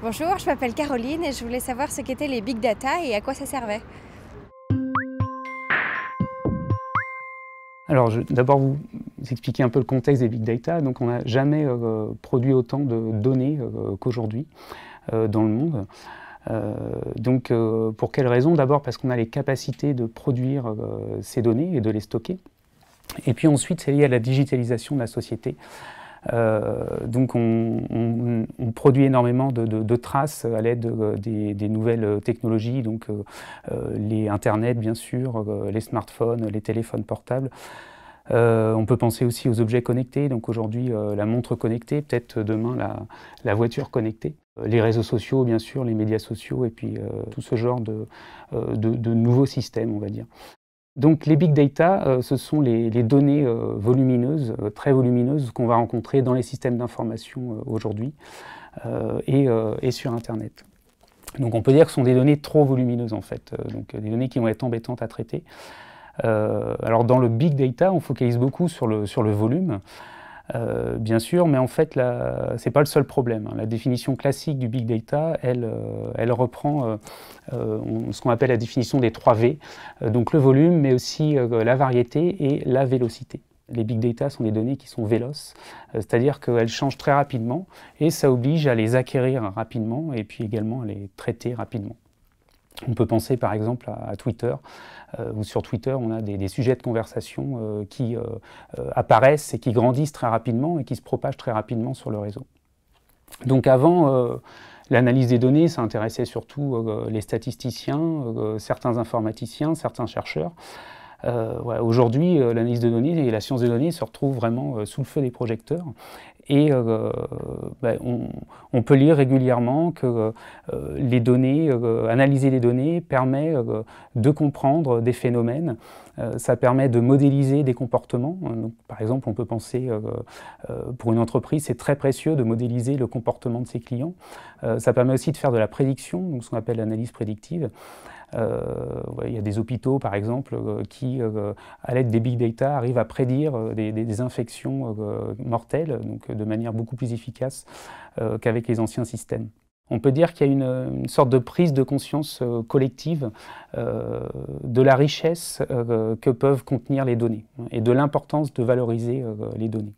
Bonjour, je m'appelle Caroline et je voulais savoir ce qu'étaient les big data et à quoi ça servait. Alors, je d'abord vous expliquer un peu le contexte des big data. Donc, on n'a jamais euh, produit autant de données euh, qu'aujourd'hui euh, dans le monde. donc, pour quelles raisons D'abord parce qu'on a les capacités de produire ces données et de les stocker. Et puis ensuite, c'est lié à la digitalisation de la société. Euh, donc on, produit énormément de, traces à l'aide des, nouvelles technologies, donc euh, euh, les Internet bien sûr, les smartphones, les téléphones portables. on peut penser aussi aux objets connectés, donc aujourd'hui la montre connectée, peut-être demain la, voiture connectée. Les réseaux sociaux, bien sûr, les médias sociaux, et puis tout ce genre de, nouveaux systèmes, on va dire. Donc les big data, euh, ce sont les, données euh, volumineuses, euh, très volumineuses, qu'on va rencontrer dans les systèmes d'information aujourd'hui et, sur Internet. Donc on peut dire que ce sont des données trop volumineuses en fait, donc des données qui vont être embêtantes à traiter. alors dans le big data, on focalise beaucoup sur le volume. Euh, bien sûr, mais en fait, ce n'est pas le seul problème. Hein. La définition classique du big data, elle, euh, reprend euh, ce qu'on appelle la définition des 3 V, donc le volume, mais aussi la variété et la vélocité. Les big data sont des données qui sont véloces, c'est-à-dire qu'elles changent très rapidement et ça oblige à les acquérir rapidement et puis également à les traiter rapidement. On peut penser par exemple à, Twitter, euh, où sur Twitter on a des, sujets de conversation euh, qui euh, apparaissent et qui grandissent très rapidement et qui se propagent très rapidement sur le réseau. Donc avant, l'analyse des données, ça intéressait surtout les statisticiens, certains informaticiens, certains chercheurs. Euh, aujourd'hui, euh, l'analyse de données et la science des données se retrouvent vraiment euh, sous le feu des projecteurs. Et ben, on, peut lire régulièrement que les données, analyser les données permet de comprendre des phénomènes, ça permet de modéliser des comportements. par exemple, on peut penser, pour une entreprise, c'est très précieux de modéliser le comportement de ses clients. ça permet aussi de faire de la prédiction, donc ce qu'on appelle l'analyse prédictive. Euh, il y a des hôpitaux, par exemple, euh, qui, euh, à l'aide des big data, arrivent à prédire des, infections mortelles, donc de manière beaucoup plus efficace qu'avec les anciens systèmes. On peut dire qu'il y a une, sorte de prise de conscience collective de la richesse que peuvent contenir les données et de l'importance de valoriser les données.